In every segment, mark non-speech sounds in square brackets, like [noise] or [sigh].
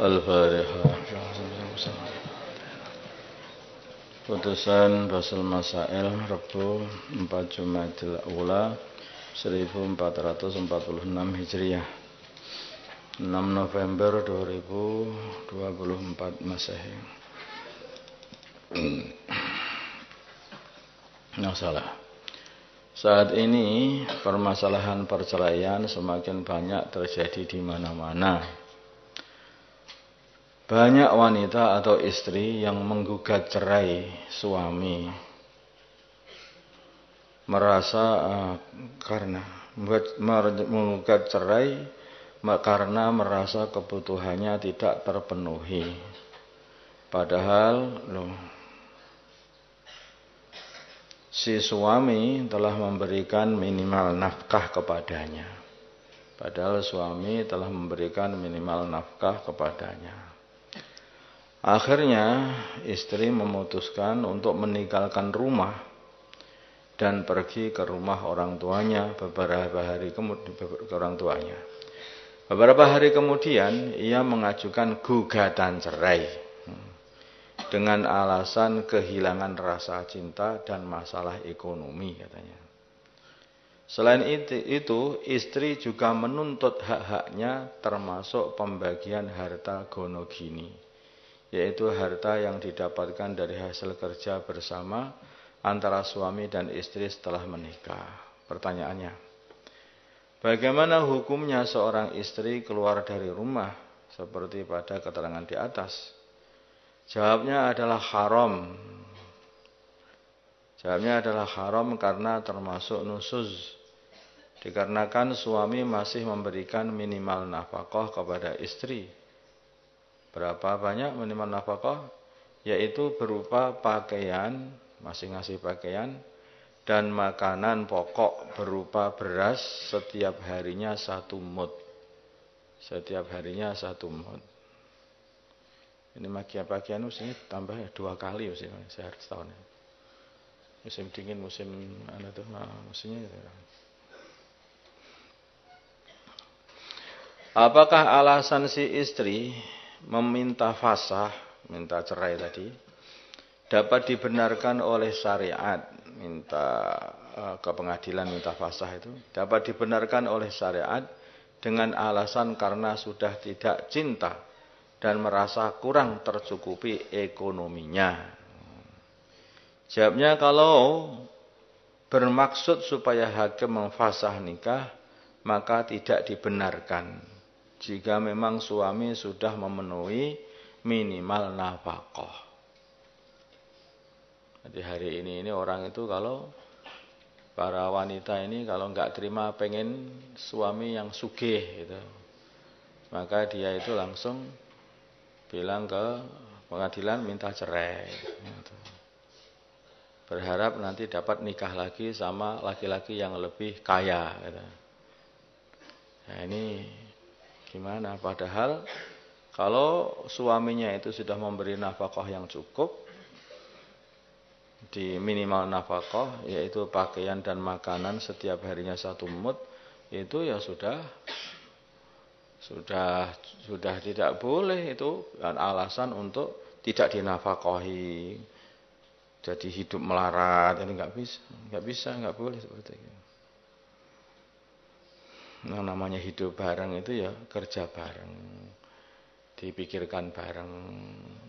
al Putusan Basul Masail Rebu 4 Jumadil Ula 1446 Hijriah 6 November 2024 Masehi Nah salah saat ini permasalahan perceraian semakin banyak terjadi di mana-mana banyak wanita atau istri yang menggugat cerai suami merasa uh, karena menggugat cerai karena merasa kebutuhannya tidak terpenuhi. Padahal loh, si suami telah memberikan minimal nafkah kepadanya. Padahal suami telah memberikan minimal nafkah kepadanya. Akhirnya istri memutuskan untuk meninggalkan rumah dan pergi ke rumah orang tuanya beberapa hari kemudian ke orang tuanya. Beberapa hari kemudian ia mengajukan gugatan cerai hmm, dengan alasan kehilangan rasa cinta dan masalah ekonomi katanya. Selain itu, istri juga menuntut hak-haknya termasuk pembagian harta gonogini. gini yaitu harta yang didapatkan dari hasil kerja bersama antara suami dan istri setelah menikah. Pertanyaannya, bagaimana hukumnya seorang istri keluar dari rumah seperti pada keterangan di atas? Jawabnya adalah haram. Jawabnya adalah haram karena termasuk nusuz. Dikarenakan suami masih memberikan minimal nafkah kepada istri Berapa banyak menerima nafkah? Yaitu berupa pakaian, masih ngasih pakaian dan makanan pokok berupa beras setiap harinya satu mut. Setiap harinya satu mut. Ini makian pakaian musimnya tambah ya, dua kali musim ya sehari setahun. Ya. Musim dingin, musim ada anu tuh, nah, musimnya Apakah alasan si istri meminta fasah, minta cerai tadi, dapat dibenarkan oleh syariat, minta eh, ke pengadilan minta fasah itu, dapat dibenarkan oleh syariat dengan alasan karena sudah tidak cinta dan merasa kurang tercukupi ekonominya. Jawabnya kalau bermaksud supaya hakim memfasah nikah, maka tidak dibenarkan jika memang suami sudah memenuhi minimal nafkah. Jadi hari ini ini orang itu kalau para wanita ini kalau nggak terima pengen suami yang sugih gitu, maka dia itu langsung bilang ke pengadilan minta cerai. Gitu. Berharap nanti dapat nikah lagi sama laki-laki yang lebih kaya. Gitu. Nah ini Gimana? Padahal kalau suaminya itu sudah memberi nafkah yang cukup di minimal nafkah yaitu pakaian dan makanan setiap harinya satu mut itu ya sudah sudah sudah tidak boleh itu dan alasan untuk tidak dinafkahi jadi hidup melarat ini nggak bisa nggak bisa nggak boleh seperti itu Nah, namanya hidup bareng itu ya kerja bareng, dipikirkan bareng.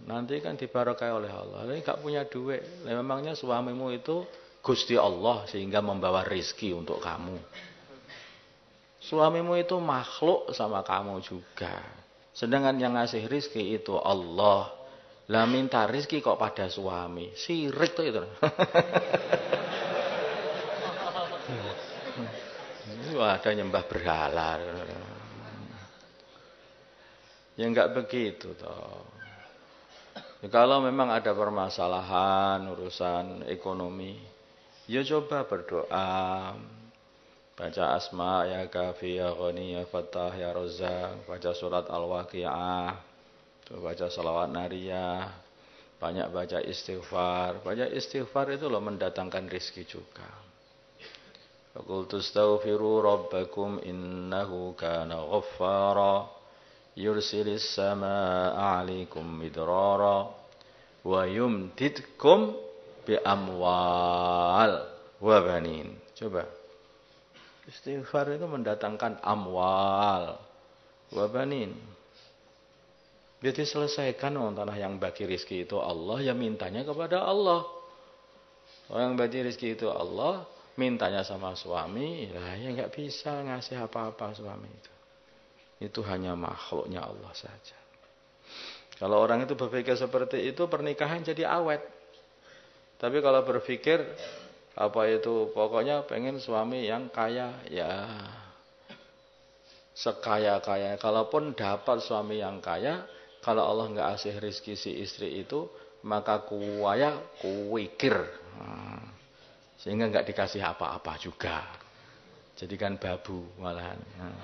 Nanti kan dibarokai oleh Allah. Ini gak punya duit. Nah, memangnya suamimu itu Gusti Allah sehingga membawa rizki untuk kamu. Suamimu itu makhluk sama kamu juga. Sedangkan yang ngasih rizki itu Allah. Lah minta rizki kok pada suami. Sirik tuh itu. [laughs] ada nyembah berhala. Ya enggak begitu toh. Ya, kalau memang ada permasalahan urusan ekonomi, ya coba berdoa. Baca asma ya kafi ya ghani ya fatah ya rozak. Baca surat al-waqi'ah. Baca salawat nariyah. Banyak baca istighfar. banyak istighfar itu loh mendatangkan rizki juga. فقلت استغفروا ربكم إنه كان غفارا يرسل السماء عليكم مدرارا ويمتدكم بأموال وبنين coba استغفار itu mendatangkan amwal وبنين biar diselesaikan orang tanah yang bagi rizki itu Allah yang mintanya kepada Allah orang yang bagi rizki itu Allah mintanya sama suami, lah ya nggak bisa ngasih apa-apa suami itu. Itu hanya makhluknya Allah saja. Kalau orang itu berpikir seperti itu, pernikahan jadi awet. Tapi kalau berpikir apa itu pokoknya pengen suami yang kaya, ya sekaya-kaya. Kalaupun dapat suami yang kaya, kalau Allah nggak asih rizki si istri itu, maka kuaya kuwikir. Hmm. Sehingga nggak dikasih apa-apa juga. jadi kan babu malahan. Nah.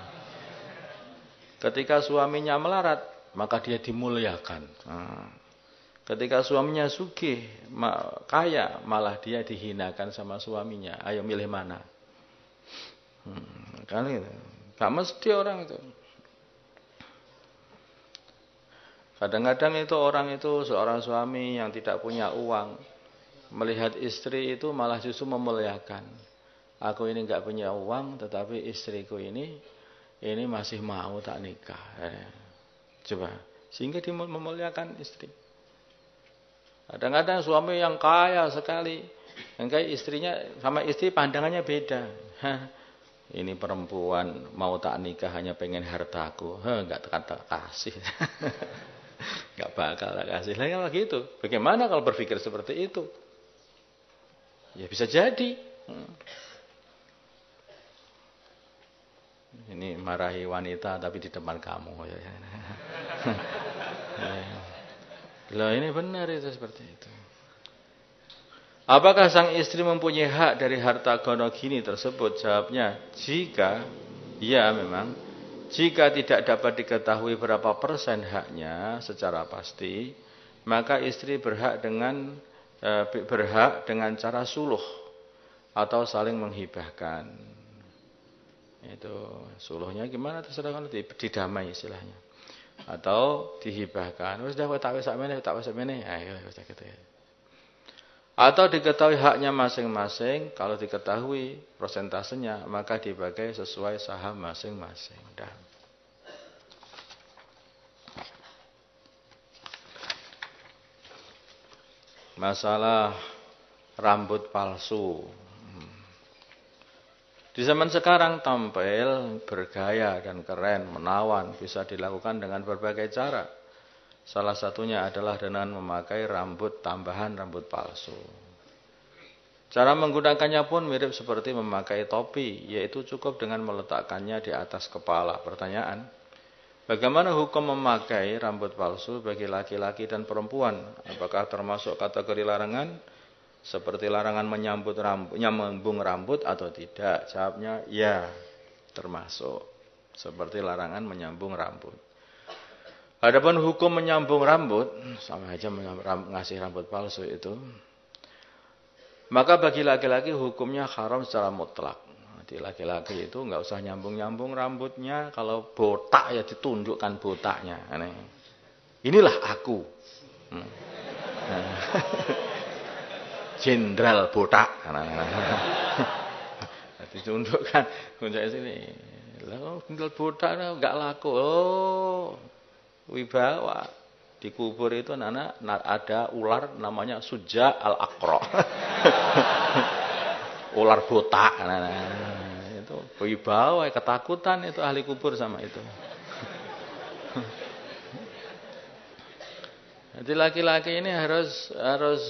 Ketika suaminya melarat, maka dia dimuliakan. Nah. Ketika suaminya sugih, kaya, malah dia dihinakan sama suaminya. Ayo milih mana? Hmm, kan gitu. Gak mesti orang itu. Kadang-kadang itu orang itu seorang suami yang tidak punya uang melihat istri itu malah justru memuliakan. Aku ini nggak punya uang, tetapi istriku ini ini masih mau tak nikah. Eh, coba, sehingga dia memuliakan istri. Kadang-kadang suami yang kaya sekali, yang kaya istrinya sama istri pandangannya beda. ini perempuan mau tak nikah hanya pengen hartaku, nggak kata kasih. [laughs] nggak bakal kasih. Lainnya lagi itu. Bagaimana kalau berpikir seperti itu? Ya bisa jadi. Hmm. Ini marahi wanita tapi di depan kamu. Ya. [laughs] Ya. Loh ini benar itu seperti itu. Apakah sang istri mempunyai hak dari harta gono gini tersebut? Jawabnya, jika ya memang jika tidak dapat diketahui berapa persen haknya secara pasti, maka istri berhak dengan E, berhak dengan cara suluh atau saling menghibahkan. Itu suluhnya gimana terserah kan didamai istilahnya. Atau dihibahkan. Wis dah tak wis meneh, tak wis meneh. Ayo ah, iya, wis gitu ya. Atau diketahui haknya masing-masing, kalau diketahui prosentasenya maka dibagi sesuai saham masing-masing. Dah. Masalah rambut palsu. Di zaman sekarang tampil bergaya dan keren, menawan, bisa dilakukan dengan berbagai cara. Salah satunya adalah dengan memakai rambut tambahan rambut palsu. Cara menggunakannya pun mirip seperti memakai topi, yaitu cukup dengan meletakkannya di atas kepala. Pertanyaan, Bagaimana hukum memakai rambut palsu bagi laki-laki dan perempuan? Apakah termasuk kategori larangan? Seperti larangan menyambut rambut, nyambung rambut atau tidak? Jawabnya ya, termasuk. Seperti larangan menyambung rambut. Adapun hukum menyambung rambut, sama aja ngasih rambut palsu itu. Maka bagi laki-laki hukumnya haram secara mutlak. Jadi laki-laki itu nggak usah nyambung-nyambung rambutnya, kalau botak ya ditunjukkan botaknya. Inilah aku. Hmm. [laughs] Jenderal botak. Nah, nah. [laughs] ditunjukkan kunci sini. Lalu jenderal botak nggak laku. Oh, wibawa. Di kubur itu nana ada ular namanya Suja al Akro, [laughs] ular botak. nah, nah. Wibawa, ketakutan itu ahli kubur sama itu. Jadi laki-laki ini harus harus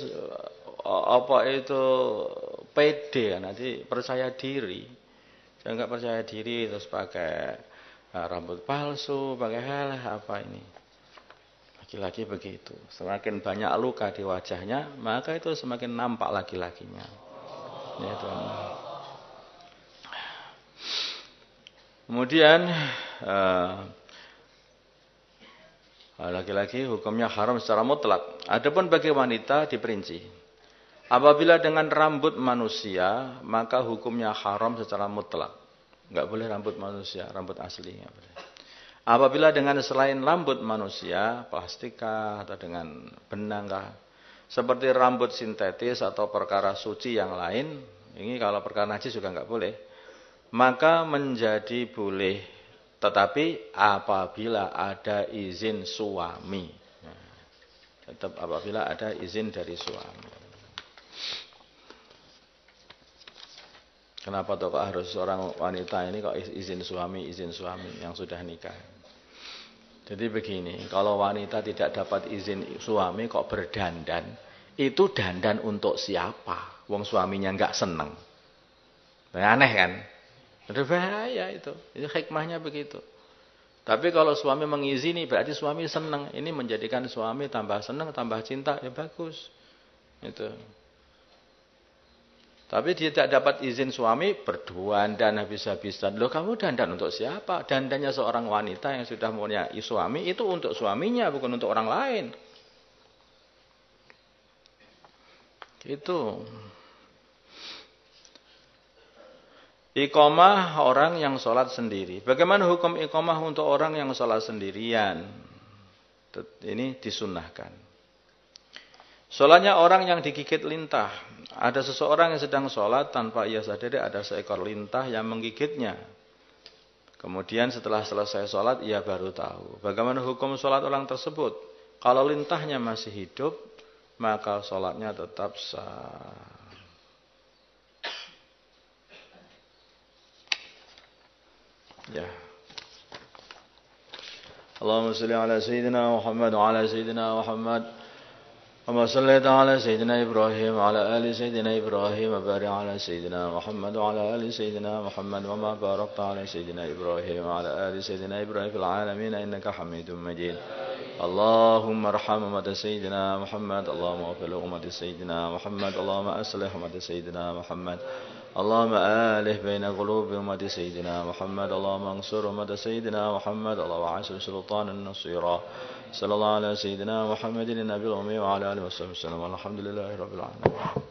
apa itu pede ya Nanti percaya diri. Jangan nggak percaya diri terus pakai eh, rambut palsu, pakai hal apa ini. Laki-laki begitu. Semakin banyak luka di wajahnya, maka itu semakin nampak laki-lakinya. Ya Tuhan. Kemudian eh, eh, lagi laki hukumnya haram secara mutlak. Adapun bagi wanita diperinci. Apabila dengan rambut manusia, maka hukumnya haram secara mutlak. Enggak boleh rambut manusia, rambut asli. boleh. Apabila dengan selain rambut manusia, plastika atau dengan benang seperti rambut sintetis atau perkara suci yang lain, ini kalau perkara najis juga enggak boleh maka menjadi boleh. Tetapi apabila ada izin suami. Tetap apabila ada izin dari suami. Kenapa tokoh harus seorang wanita ini kok izin suami, izin suami yang sudah nikah. Jadi begini, kalau wanita tidak dapat izin suami kok berdandan, itu dandan untuk siapa? Wong suaminya nggak seneng. Nah, aneh kan? ya itu. Itu hikmahnya begitu. Tapi kalau suami mengizini berarti suami senang. Ini menjadikan suami tambah senang, tambah cinta, ya bagus. Itu. Tapi dia tidak dapat izin suami berduaan dan habis-habisan. Loh kamu dandan untuk siapa? Dandannya seorang wanita yang sudah punya suami itu untuk suaminya bukan untuk orang lain. Itu. Iqomah orang yang sholat sendiri. Bagaimana hukum iqomah untuk orang yang sholat sendirian? Ini disunahkan. Sholatnya orang yang digigit lintah. Ada seseorang yang sedang sholat tanpa ia sadari ada seekor lintah yang menggigitnya. Kemudian setelah selesai sholat ia baru tahu. Bagaimana hukum sholat orang tersebut? Kalau lintahnya masih hidup maka sholatnya tetap sah. اللهم صل على سيدنا محمد وعلى سيدنا محمد وما صليت على سيدنا إبراهيم وعلى آل سيدنا إبراهيم وبارك على سيدنا محمد وعلى آل سيدنا محمد وما باركت على سيدنا إبراهيم وعلى آل سيدنا إبراهيم في العالمين إنك حميد مجيد اللهم ارحم أمة سيدنا محمد اللهم اغفر أمة سيدنا محمد اللهم أصلح أمة سيدنا محمد اللهم آله بين قلوب أمة سيدنا محمد اللهم انصر أمة سيدنا محمد اللهم عسر سلطان النصيرا صلى الله على سيدنا محمد النبي الأمي وعلى آله وصحبه وسلم الحمد لله رب العالمين